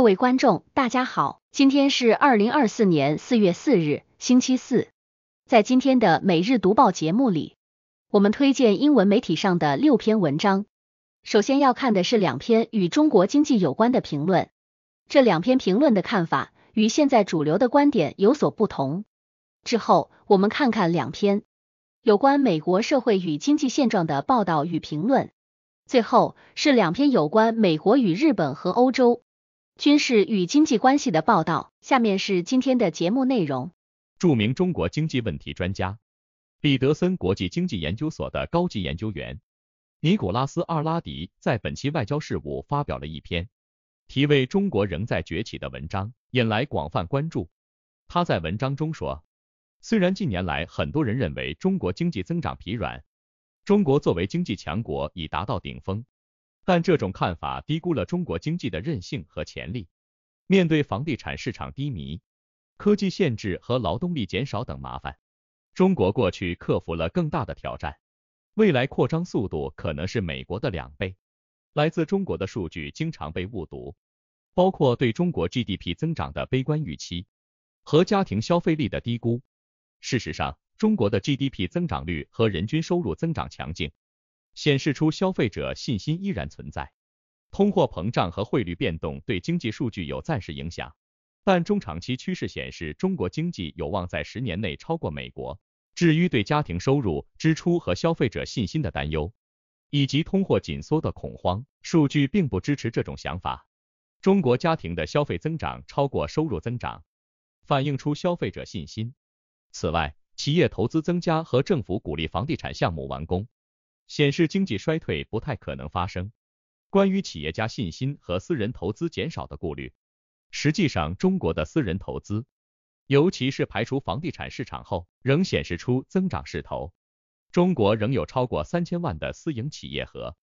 各位观众，大家好，今天是二零二四年四月四日，星期四。在今天的每日读报节目里，我们推荐英文媒体上的六篇文章。首先要看的是两篇与中国经济有关的评论，这两篇评论的看法与现在主流的观点有所不同。之后，我们看看两篇有关美国社会与经济现状的报道与评论，最后是两篇有关美国与日本和欧洲。军事与经济关系的报道。下面是今天的节目内容。著名中国经济问题专家、彼得森国际经济研究所的高级研究员尼古拉斯·阿拉迪在本期《外交事务》发表了一篇题为《中国仍在崛起》的文章，引来广泛关注。他在文章中说，虽然近年来很多人认为中国经济增长疲软，中国作为经济强国已达到顶峰。但这种看法低估了中国经济的韧性和潜力。面对房地产市场低迷、科技限制和劳动力减少等麻烦，中国过去克服了更大的挑战。未来扩张速度可能是美国的两倍。来自中国的数据经常被误读，包括对中国 GDP 增长的悲观预期和家庭消费力的低估。事实上，中国的 GDP 增长率和人均收入增长强劲。显示出消费者信心依然存在，通货膨胀和汇率变动对经济数据有暂时影响，但中长期趋势显示中国经济有望在十年内超过美国。至于对家庭收入支出和消费者信心的担忧，以及通货紧缩的恐慌，数据并不支持这种想法。中国家庭的消费增长超过收入增长，反映出消费者信心。此外，企业投资增加和政府鼓励房地产项目完工。显示经济衰退不太可能发生。关于企业家信心和私人投资减少的顾虑，实际上中国的私人投资，尤其是排除房地产市场后，仍显示出增长势头。中国仍有超过三千万的私营企业和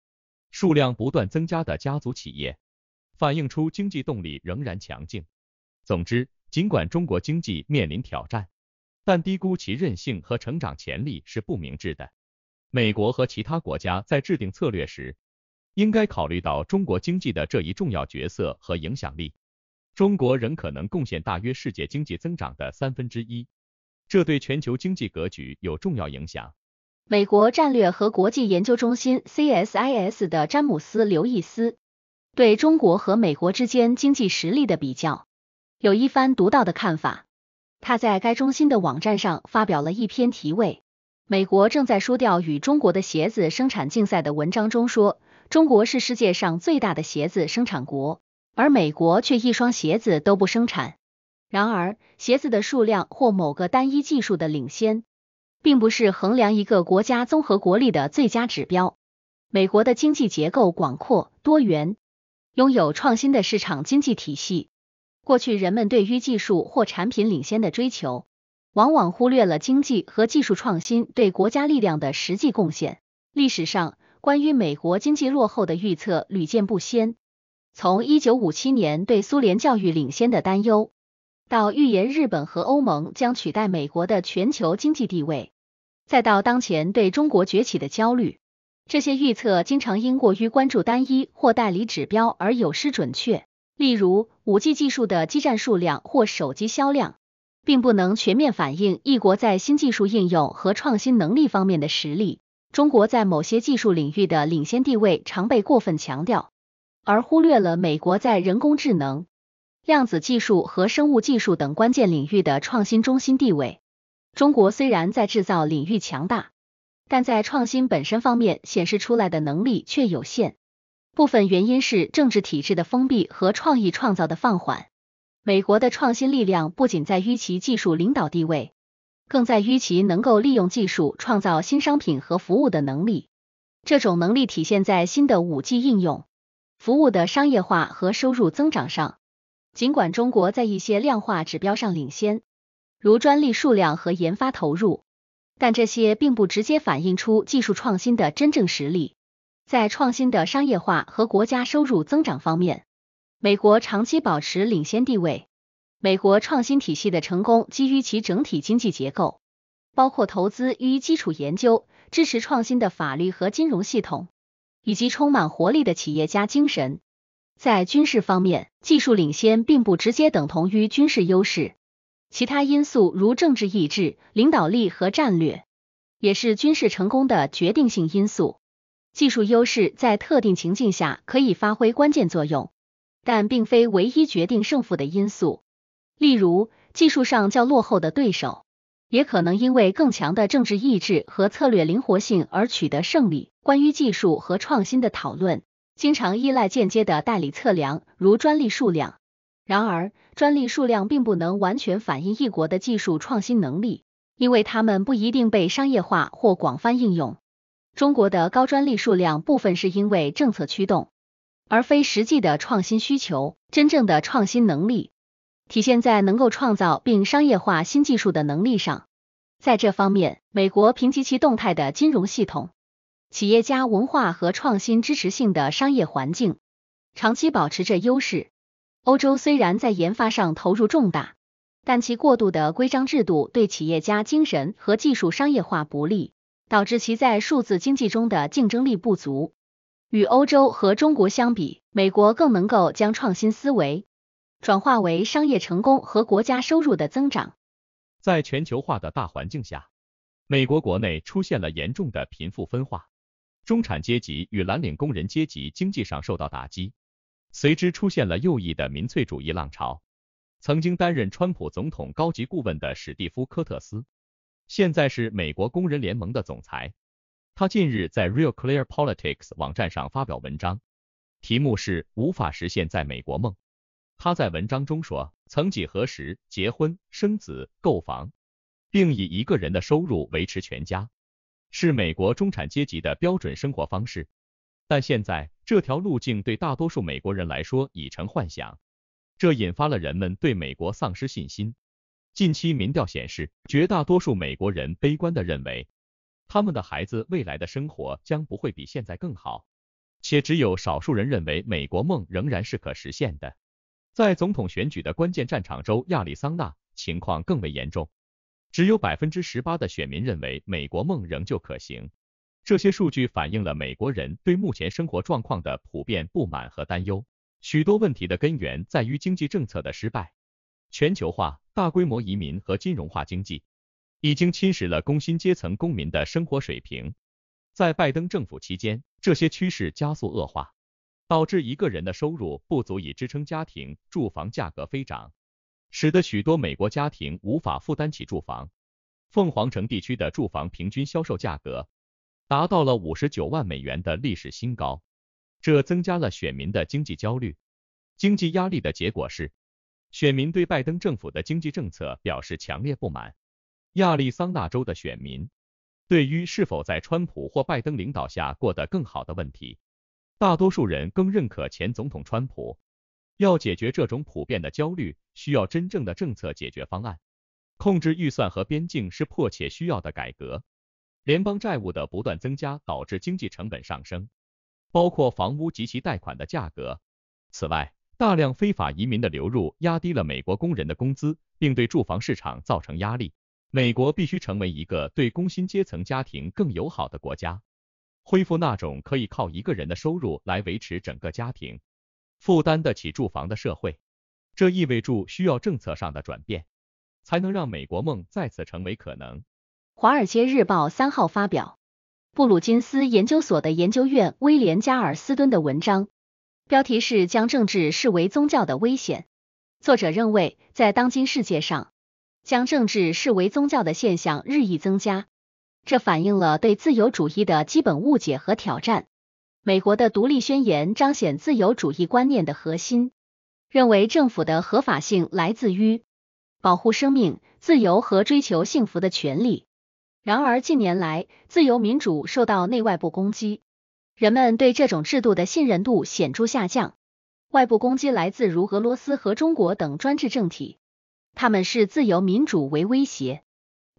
数量不断增加的家族企业，反映出经济动力仍然强劲。总之，尽管中国经济面临挑战，但低估其韧性和成长潜力是不明智的。美国和其他国家在制定策略时，应该考虑到中国经济的这一重要角色和影响力。中国仍可能贡献大约世界经济增长的三分之一，这对全球经济格局有重要影响。美国战略和国际研究中心 （CSIS） 的詹姆斯·刘易斯对中国和美国之间经济实力的比较有一番独到的看法。他在该中心的网站上发表了一篇题为……美国正在输掉与中国的鞋子生产竞赛的文章中说，中国是世界上最大的鞋子生产国，而美国却一双鞋子都不生产。然而，鞋子的数量或某个单一技术的领先，并不是衡量一个国家综合国力的最佳指标。美国的经济结构广阔多元，拥有创新的市场经济体系。过去，人们对于技术或产品领先的追求。往往忽略了经济和技术创新对国家力量的实际贡献。历史上，关于美国经济落后的预测屡见不鲜，从1957年对苏联教育领先的担忧，到预言日本和欧盟将取代美国的全球经济地位，再到当前对中国崛起的焦虑，这些预测经常因过于关注单一或代理指标而有失准确。例如，5G 技术的基站数量或手机销量。并不能全面反映一国在新技术应用和创新能力方面的实力。中国在某些技术领域的领先地位常被过分强调，而忽略了美国在人工智能、量子技术和生物技术等关键领域的创新中心地位。中国虽然在制造领域强大，但在创新本身方面显示出来的能力却有限。部分原因是政治体制的封闭和创意创造的放缓。美国的创新力量不仅在于其技术领导地位，更在于其能够利用技术创造新商品和服务的能力。这种能力体现在新的 5G 应用、服务的商业化和收入增长上。尽管中国在一些量化指标上领先，如专利数量和研发投入，但这些并不直接反映出技术创新的真正实力。在创新的商业化和国家收入增长方面。美国长期保持领先地位。美国创新体系的成功基于其整体经济结构，包括投资于基础研究、支持创新的法律和金融系统，以及充满活力的企业家精神。在军事方面，技术领先并不直接等同于军事优势。其他因素如政治意志、领导力和战略，也是军事成功的决定性因素。技术优势在特定情境下可以发挥关键作用。但并非唯一决定胜负的因素。例如，技术上较落后的对手也可能因为更强的政治意志和策略灵活性而取得胜利。关于技术和创新的讨论，经常依赖间接的代理测量，如专利数量。然而，专利数量并不能完全反映一国的技术创新能力，因为它们不一定被商业化或广泛应用。中国的高专利数量部分是因为政策驱动。而非实际的创新需求，真正的创新能力体现在能够创造并商业化新技术的能力上。在这方面，美国凭借其动态的金融系统、企业家文化和创新支持性的商业环境，长期保持着优势。欧洲虽然在研发上投入重大，但其过度的规章制度对企业家精神和技术商业化不利，导致其在数字经济中的竞争力不足。与欧洲和中国相比，美国更能够将创新思维转化为商业成功和国家收入的增长。在全球化的大环境下，美国国内出现了严重的贫富分化，中产阶级与蓝领工人阶级经济上受到打击，随之出现了右翼的民粹主义浪潮。曾经担任川普总统高级顾问的史蒂夫·科特斯，现在是美国工人联盟的总裁。他近日在 Real Clear Politics 网站上发表文章，题目是“无法实现在美国梦”。他在文章中说，曾几何时，结婚、生子、购房，并以一个人的收入维持全家，是美国中产阶级的标准生活方式。但现在，这条路径对大多数美国人来说已成幻想，这引发了人们对美国丧失信心。近期民调显示，绝大多数美国人悲观的认为。他们的孩子未来的生活将不会比现在更好，且只有少数人认为美国梦仍然是可实现的。在总统选举的关键战场州亚利桑那，情况更为严重，只有百分之十八的选民认为美国梦仍旧可行。这些数据反映了美国人对目前生活状况的普遍不满和担忧。许多问题的根源在于经济政策的失败、全球化、大规模移民和金融化经济。已经侵蚀了工薪阶层公民的生活水平。在拜登政府期间，这些趋势加速恶化，导致一个人的收入不足以支撑家庭。住房价格飞涨，使得许多美国家庭无法负担起住房。凤凰城地区的住房平均销售价格达到了五十九万美元的历史新高，这增加了选民的经济焦虑。经济压力的结果是，选民对拜登政府的经济政策表示强烈不满。亚利桑那州的选民对于是否在川普或拜登领导下过得更好的问题，大多数人更认可前总统川普。要解决这种普遍的焦虑，需要真正的政策解决方案。控制预算和边境是迫切需要的改革。联邦债务的不断增加导致经济成本上升，包括房屋及其贷款的价格。此外，大量非法移民的流入压低了美国工人的工资，并对住房市场造成压力。美国必须成为一个对工薪阶层家庭更友好的国家，恢复那种可以靠一个人的收入来维持整个家庭、负担得起住房的社会。这意味着需要政策上的转变，才能让美国梦再次成为可能。《华尔街日报》三号发表布鲁金斯研究所的研究院威廉加尔斯顿的文章，标题是《将政治视为宗教的危险》。作者认为，在当今世界上，将政治视为宗教的现象日益增加，这反映了对自由主义的基本误解和挑战。美国的独立宣言彰显自由主义观念的核心，认为政府的合法性来自于保护生命、自由和追求幸福的权利。然而近年来，自由民主受到内外部攻击，人们对这种制度的信任度显著下降。外部攻击来自如俄罗斯和中国等专制政体。他们视自由民主为威胁，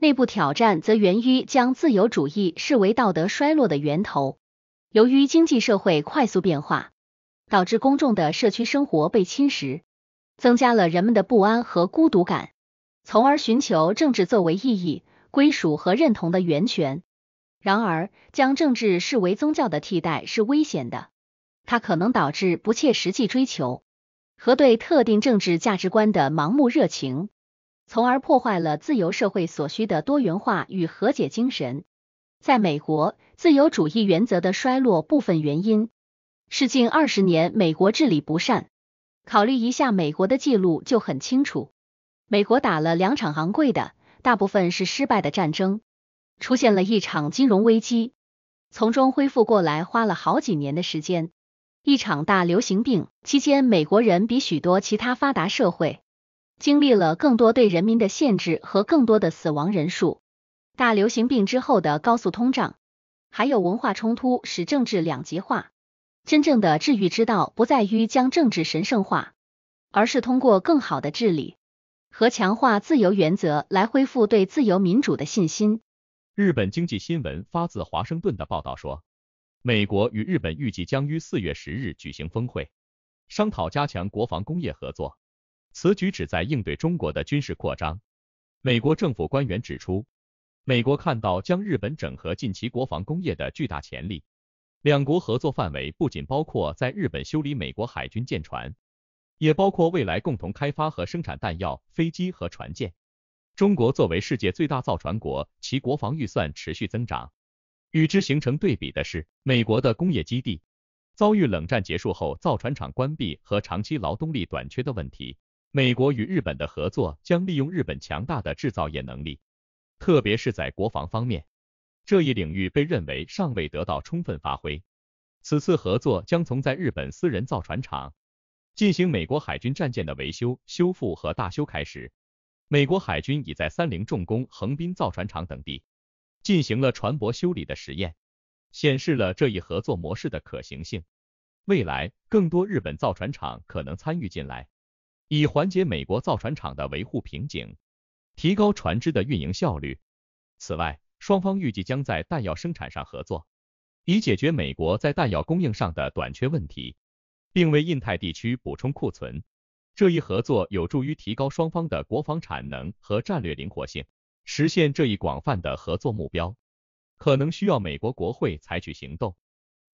内部挑战则源于将自由主义视为道德衰落的源头。由于经济社会快速变化，导致公众的社区生活被侵蚀，增加了人们的不安和孤独感，从而寻求政治作为意义、归属和认同的源泉。然而，将政治视为宗教的替代是危险的，它可能导致不切实际追求。和对特定政治价值观的盲目热情，从而破坏了自由社会所需的多元化与和解精神。在美国，自由主义原则的衰落部分原因是近二十年美国治理不善。考虑一下美国的记录就很清楚：美国打了两场昂贵的、大部分是失败的战争，出现了一场金融危机，从中恢复过来花了好几年的时间。一场大流行病期间，美国人比许多其他发达社会经历了更多对人民的限制和更多的死亡人数。大流行病之后的高速通胀，还有文化冲突使政治两极化。真正的治愈之道不在于将政治神圣化，而是通过更好的治理和强化自由原则来恢复对自由民主的信心。日本经济新闻发自华盛顿的报道说。美国与日本预计将于四月十日举行峰会，商讨加强国防工业合作。此举旨在应对中国的军事扩张。美国政府官员指出，美国看到将日本整合进其国防工业的巨大潜力。两国合作范围不仅包括在日本修理美国海军舰船，也包括未来共同开发和生产弹药、飞机和船舰。中国作为世界最大造船国，其国防预算持续增长。与之形成对比的是，美国的工业基地遭遇冷战结束后造船厂关闭和长期劳动力短缺的问题。美国与日本的合作将利用日本强大的制造业能力，特别是在国防方面，这一领域被认为尚未得到充分发挥。此次合作将从在日本私人造船厂进行美国海军战舰的维修、修复和大修开始。美国海军已在三菱重工横滨造船厂等地。进行了船舶修理的实验，显示了这一合作模式的可行性。未来，更多日本造船厂可能参与进来，以缓解美国造船厂的维护瓶颈，提高船只的运营效率。此外，双方预计将在弹药生产上合作，以解决美国在弹药供应上的短缺问题，并为印太地区补充库存。这一合作有助于提高双方的国防产能和战略灵活性。实现这一广泛的合作目标，可能需要美国国会采取行动，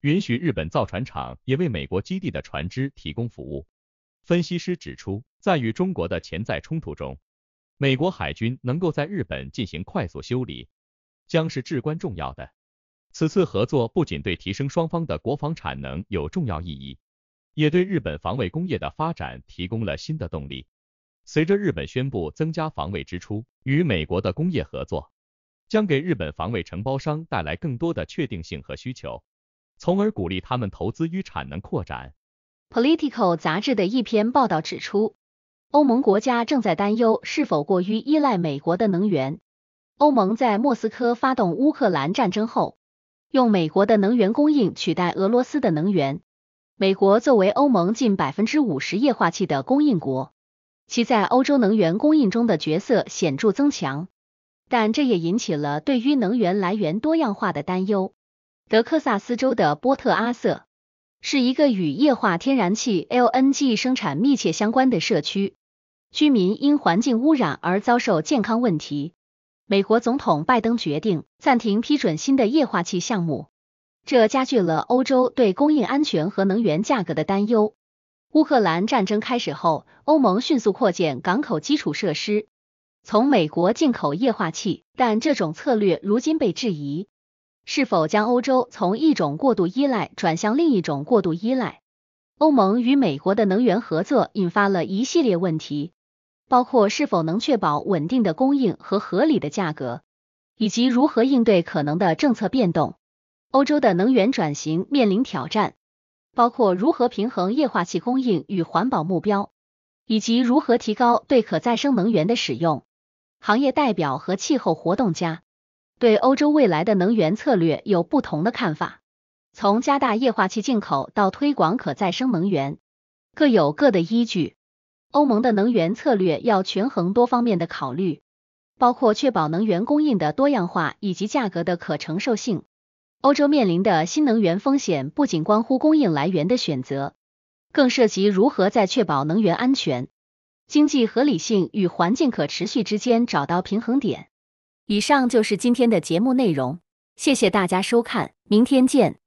允许日本造船厂也为美国基地的船只提供服务。分析师指出，在与中国的潜在冲突中，美国海军能够在日本进行快速修理将是至关重要的。此次合作不仅对提升双方的国防产能有重要意义，也对日本防卫工业的发展提供了新的动力。随着日本宣布增加防卫支出，与美国的工业合作将给日本防卫承包商带来更多的确定性和需求，从而鼓励他们投资于产能扩展。Political 杂志的一篇报道指出，欧盟国家正在担忧是否过于依赖美国的能源。欧盟在莫斯科发动乌克兰战争后，用美国的能源供应取代俄罗斯的能源。美国作为欧盟近百分之五十液化气的供应国。其在欧洲能源供应中的角色显著增强，但这也引起了对于能源来源多样化的担忧。德克萨斯州的波特阿瑟是一个与液化天然气 （LNG） 生产密切相关的社区，居民因环境污染而遭受健康问题。美国总统拜登决定暂停批准新的液化气项目，这加剧了欧洲对供应安全和能源价格的担忧。乌克兰战争开始后，欧盟迅速扩建港口基础设施，从美国进口液化气，但这种策略如今被质疑，是否将欧洲从一种过度依赖转向另一种过度依赖？欧盟与美国的能源合作引发了一系列问题，包括是否能确保稳定的供应和合理的价格，以及如何应对可能的政策变动。欧洲的能源转型面临挑战。包括如何平衡液化气供应与环保目标，以及如何提高对可再生能源的使用。行业代表和气候活动家对欧洲未来的能源策略有不同的看法，从加大液化气进口到推广可再生能源，各有各的依据。欧盟的能源策略要权衡多方面的考虑，包括确保能源供应的多样化以及价格的可承受性。欧洲面临的新能源风险不仅关乎供应来源的选择，更涉及如何在确保能源安全、经济合理性与环境可持续之间找到平衡点。以上就是今天的节目内容，谢谢大家收看，明天见。